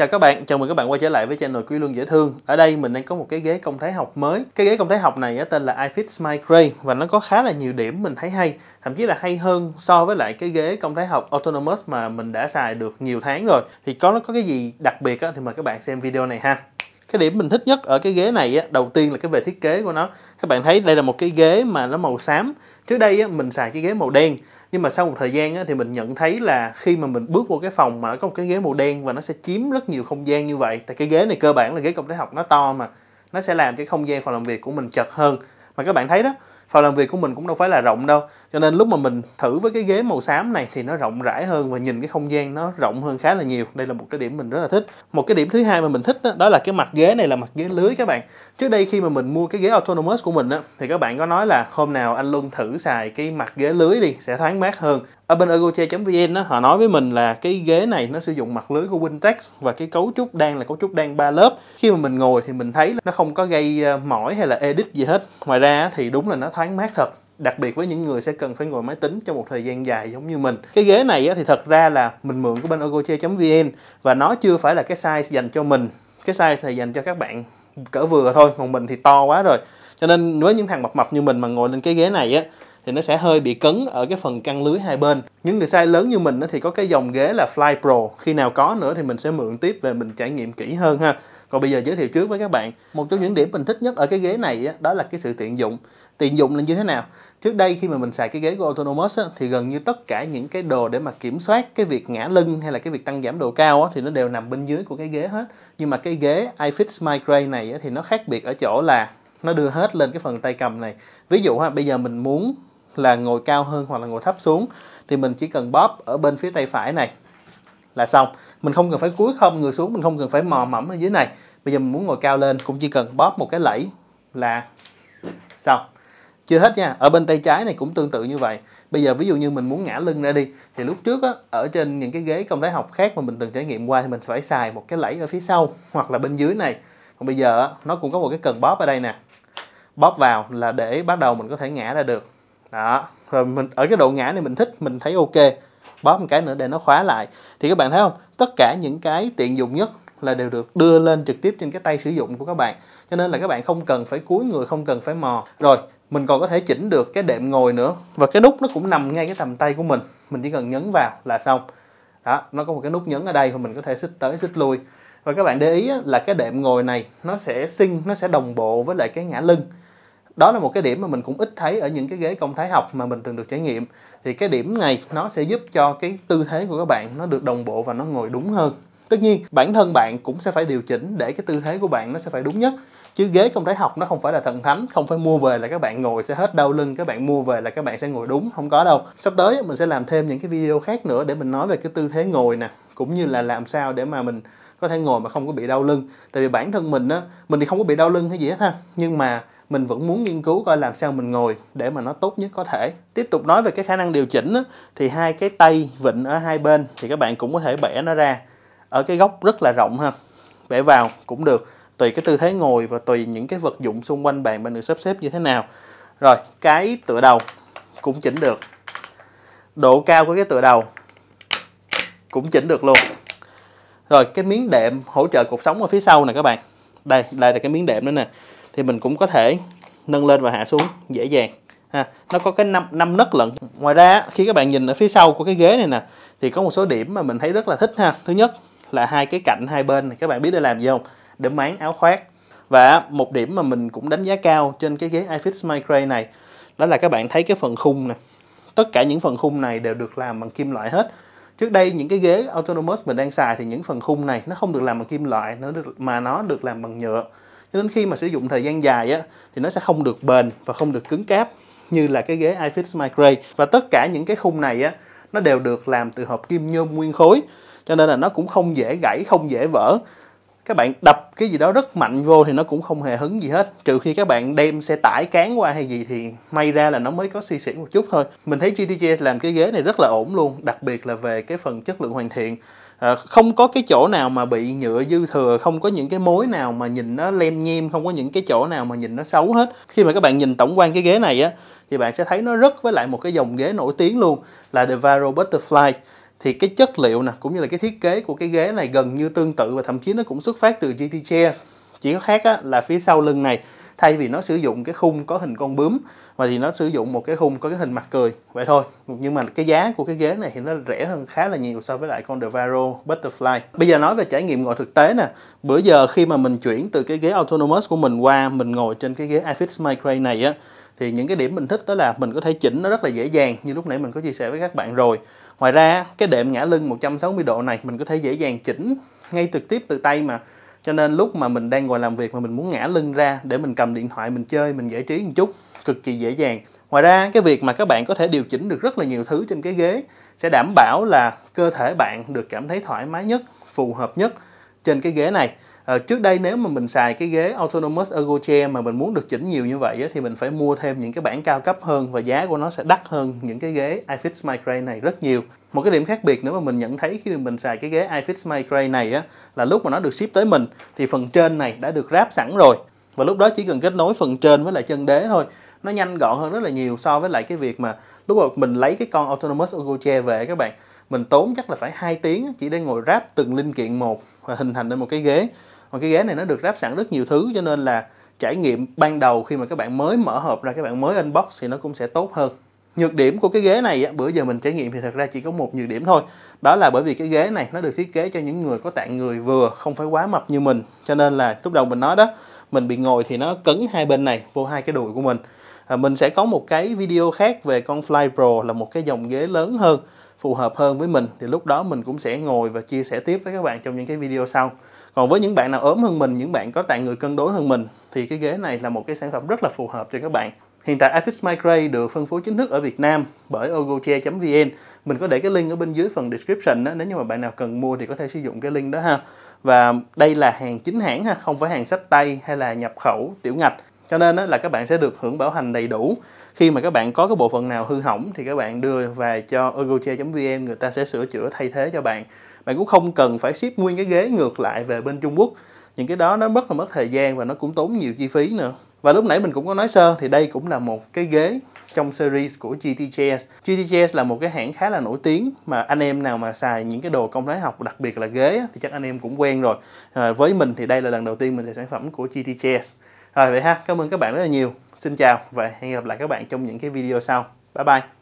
Chào các bạn, chào mừng các bạn quay trở lại với channel quy Lương Dễ Thương. Ở đây mình đang có một cái ghế công thái học mới. Cái ghế công thái học này tên là iFit Smile Grey và nó có khá là nhiều điểm mình thấy hay, thậm chí là hay hơn so với lại cái ghế công thái học Autonomous mà mình đã xài được nhiều tháng rồi. Thì có nó có cái gì đặc biệt thì mời các bạn xem video này ha cái điểm mình thích nhất ở cái ghế này á, đầu tiên là cái về thiết kế của nó các bạn thấy đây là một cái ghế mà nó màu xám trước đây á, mình xài cái ghế màu đen nhưng mà sau một thời gian á, thì mình nhận thấy là khi mà mình bước vô cái phòng mà nó có một cái ghế màu đen và nó sẽ chiếm rất nhiều không gian như vậy tại cái ghế này cơ bản là ghế công tác học nó to mà nó sẽ làm cái không gian phòng làm việc của mình chật hơn mà các bạn thấy đó phòng làm việc của mình cũng đâu phải là rộng đâu cho nên lúc mà mình thử với cái ghế màu xám này thì nó rộng rãi hơn và nhìn cái không gian nó rộng hơn khá là nhiều đây là một cái điểm mình rất là thích một cái điểm thứ hai mà mình thích đó, đó là cái mặt ghế này là mặt ghế lưới các bạn trước đây khi mà mình mua cái ghế autonomous của mình á thì các bạn có nói là hôm nào anh luân thử xài cái mặt ghế lưới đi sẽ thoáng mát hơn ở bên ergoche.vn đó, họ nói với mình là cái ghế này nó sử dụng mặt lưới của Wintex và cái cấu trúc đan là cấu trúc đan ba lớp khi mà mình ngồi thì mình thấy là nó không có gây ờ, mỏi hay là edit gì hết ngoài ra thì đúng là nó thoáng mát thật đặc biệt với những người sẽ cần phải ngồi máy tính trong một thời gian dài giống như mình cái ghế này thì thật ra là mình mượn của bên ergoche.vn và nó chưa phải là cái size dành cho mình cái size này dành cho các bạn cỡ vừa thôi còn mình thì to quá rồi cho nên với những thằng mập mập như mình mà ngồi lên cái ghế này á thì nó sẽ hơi bị cấn ở cái phần căng lưới hai bên những người size lớn như mình thì có cái dòng ghế là Fly Pro khi nào có nữa thì mình sẽ mượn tiếp về mình trải nghiệm kỹ hơn ha còn bây giờ giới thiệu trước với các bạn một trong những điểm mình thích nhất ở cái ghế này đó là cái sự tiện dụng tiện dụng là như thế nào trước đây khi mà mình xài cái ghế của autonomous thì gần như tất cả những cái đồ để mà kiểm soát cái việc ngã lưng hay là cái việc tăng giảm độ cao thì nó đều nằm bên dưới của cái ghế hết nhưng mà cái ghế iFix Migrate này thì nó khác biệt ở chỗ là nó đưa hết lên cái phần tay cầm này ví dụ ha bây giờ mình muốn là ngồi cao hơn hoặc là ngồi thấp xuống thì mình chỉ cần bóp ở bên phía tay phải này là xong mình không cần phải cúi không người xuống mình không cần phải mò mẫm ở dưới này bây giờ mình muốn ngồi cao lên cũng chỉ cần bóp một cái lẫy là xong chưa hết nha ở bên tay trái này cũng tương tự như vậy bây giờ ví dụ như mình muốn ngã lưng ra đi thì lúc trước á, ở trên những cái ghế công thái học khác mà mình từng trải nghiệm qua thì mình phải xài một cái lẫy ở phía sau hoặc là bên dưới này còn bây giờ á, nó cũng có một cái cần bóp ở đây nè bóp vào là để bắt đầu mình có thể ngã ra được đó rồi mình ở cái độ ngã này mình thích mình thấy ok bóp một cái nữa để nó khóa lại thì các bạn thấy không tất cả những cái tiện dụng nhất là đều được đưa lên trực tiếp trên cái tay sử dụng của các bạn cho nên là các bạn không cần phải cúi người không cần phải mò rồi mình còn có thể chỉnh được cái đệm ngồi nữa và cái nút nó cũng nằm ngay cái tầm tay của mình mình chỉ cần nhấn vào là xong đó nó có một cái nút nhấn ở đây mà mình có thể xích tới xích lui và các bạn để ý là cái đệm ngồi này nó sẽ sinh nó sẽ đồng bộ với lại cái ngã lưng đó là một cái điểm mà mình cũng ít thấy ở những cái ghế công thái học mà mình từng được trải nghiệm thì cái điểm này nó sẽ giúp cho cái tư thế của các bạn nó được đồng bộ và nó ngồi đúng hơn tất nhiên bản thân bạn cũng sẽ phải điều chỉnh để cái tư thế của bạn nó sẽ phải đúng nhất chứ ghế công thái học nó không phải là thần thánh không phải mua về là các bạn ngồi sẽ hết đau lưng các bạn mua về là các bạn sẽ ngồi đúng không có đâu sắp tới mình sẽ làm thêm những cái video khác nữa để mình nói về cái tư thế ngồi nè cũng như là làm sao để mà mình có thể ngồi mà không có bị đau lưng tại vì bản thân mình á mình thì không có bị đau lưng hay gì hết ha nhưng mà mình vẫn muốn nghiên cứu coi làm sao mình ngồi để mà nó tốt nhất có thể tiếp tục nói về cái khả năng điều chỉnh á, thì hai cái tay vịn ở hai bên thì các bạn cũng có thể bẻ nó ra ở cái góc rất là rộng ha bẻ vào cũng được tùy cái tư thế ngồi và tùy những cái vật dụng xung quanh bạn bạn được sắp xếp như thế nào rồi cái tựa đầu cũng chỉnh được độ cao của cái tựa đầu cũng chỉnh được luôn rồi cái miếng đệm hỗ trợ cuộc sống ở phía sau nè các bạn đây đây là cái miếng đệm nữa nè thì mình cũng có thể nâng lên và hạ xuống dễ dàng ha nó có cái năm năm nấc lận ngoài ra khi các bạn nhìn ở phía sau của cái ghế này nè thì có một số điểm mà mình thấy rất là thích ha thứ nhất là hai cái cạnh hai bên này các bạn biết để làm gì không để máng áo khoác và một điểm mà mình cũng đánh giá cao trên cái ghế iFix Micro này đó là các bạn thấy cái phần khung nè tất cả những phần khung này đều được làm bằng kim loại hết trước đây những cái ghế autonomous mình đang xài thì những phần khung này nó không được làm bằng kim loại nó được mà nó được làm bằng nhựa cho nên khi mà sử dụng thời gian dài á thì nó sẽ không được bền và không được cứng cáp như là cái ghế iFix Migrate và tất cả những cái khung này á nó đều được làm từ hộp kim nhôm nguyên khối cho nên là nó cũng không dễ gãy không dễ vỡ các bạn đập cái gì đó rất mạnh vô thì nó cũng không hề hứng gì hết trừ khi các bạn đem xe tải cán qua hay gì thì may ra là nó mới có suy si xuyển một chút thôi mình thấy GTG làm cái ghế này rất là ổn luôn đặc biệt là về cái phần chất lượng hoàn thiện Ờ, không có cái chỗ nào mà bị nhựa dư thừa không có những cái mối nào mà nhìn nó lem nhem không có những cái chỗ nào mà nhìn nó xấu hết khi mà các bạn nhìn tổng quan cái ghế này á thì bạn sẽ thấy nó rất với lại một cái dòng ghế nổi tiếng luôn là Devaro Butterfly thì cái chất liệu nè cũng như là cái thiết kế của cái ghế này gần như tương tự và thậm chí nó cũng xuất phát từ GT Chairs chỉ có khác á, là phía sau lưng này thay vì nó sử dụng cái khung có hình con bướm mà thì nó sử dụng một cái khung có cái hình mặt cười vậy thôi nhưng mà cái giá của cái ghế này thì nó rẻ hơn khá là nhiều so với lại con Devaro Butterfly bây giờ nói về trải nghiệm ngồi thực tế nè bữa giờ khi mà mình chuyển từ cái ghế autonomous của mình qua mình ngồi trên cái ghế iFix Micrate này á thì những cái điểm mình thích đó là mình có thể chỉnh nó rất là dễ dàng như lúc nãy mình có chia sẻ với các bạn rồi ngoài ra cái đệm ngã lưng 160 độ này mình có thể dễ dàng chỉnh ngay trực tiếp từ tay mà cho nên lúc mà mình đang ngồi làm việc mà mình muốn ngã lưng ra để mình cầm điện thoại mình chơi mình giải trí một chút cực kỳ dễ dàng ngoài ra cái việc mà các bạn có thể điều chỉnh được rất là nhiều thứ trên cái ghế sẽ đảm bảo là cơ thể bạn được cảm thấy thoải mái nhất phù hợp nhất trên cái ghế này à, trước đây nếu mà mình xài cái ghế autonomous ergo chair mà mình muốn được chỉnh nhiều như vậy thì mình phải mua thêm những cái bản cao cấp hơn và giá của nó sẽ đắt hơn những cái ghế iFix Migrate này rất nhiều một cái điểm khác biệt nữa mà mình nhận thấy khi mình xài cái ghế iFix Migrate này là lúc mà nó được ship tới mình thì phần trên này đã được ráp sẵn rồi và lúc đó chỉ cần kết nối phần trên với lại chân đế thôi nó nhanh gọn hơn rất là nhiều so với lại cái việc mà lúc mà mình lấy cái con autonomous ergo chair về các bạn mình tốn chắc là phải 2 tiếng chỉ để ngồi ráp từng linh kiện một và hình thành nên một cái ghế và cái ghế này nó được ráp sẵn rất nhiều thứ cho nên là trải nghiệm ban đầu khi mà các bạn mới mở hộp ra các bạn mới inbox thì nó cũng sẽ tốt hơn nhược điểm của cái ghế này bữa giờ mình trải nghiệm thì thật ra chỉ có một nhược điểm thôi đó là bởi vì cái ghế này nó được thiết kế cho những người có tạng người vừa không phải quá mập như mình cho nên là lúc đầu mình nói đó mình bị ngồi thì nó cứng hai bên này vô hai cái đùi của mình à, mình sẽ có một cái video khác về con Fly Pro là một cái dòng ghế lớn hơn phù hợp hơn với mình thì lúc đó mình cũng sẽ ngồi và chia sẻ tiếp với các bạn trong những cái video sau còn với những bạn nào ốm hơn mình những bạn có tạng người cân đối hơn mình thì cái ghế này là một cái sản phẩm rất là phù hợp cho các bạn Hiện tại iFix Migrate được phân phối chính thức ở Việt Nam bởi ogochair.vn. Mình có để cái link ở bên dưới phần description đó, nếu như mà bạn nào cần mua thì có thể sử dụng cái link đó ha. Và đây là hàng chính hãng ha, không phải hàng sách tay hay là nhập khẩu tiểu ngạch cho nên là các bạn sẽ được hưởng bảo hành đầy đủ khi mà các bạn có cái bộ phận nào hư hỏng thì các bạn đưa về cho ergochair.vn người ta sẽ sửa chữa thay thế cho bạn bạn cũng không cần phải ship nguyên cái ghế ngược lại về bên Trung Quốc những cái đó nó rất là mất thời gian và nó cũng tốn nhiều chi phí nữa và lúc nãy mình cũng có nói sơ thì đây cũng là một cái ghế trong series của GT Chairs. GT Chairs là một cái hãng khá là nổi tiếng mà anh em nào mà xài những cái đồ công thái học đặc biệt là ghế thì chắc anh em cũng quen rồi. À, với mình thì đây là lần đầu tiên mình xài sản phẩm của GT Chairs. Rồi vậy ha, cảm ơn các bạn rất là nhiều. Xin chào và hẹn gặp lại các bạn trong những cái video sau. Bye bye.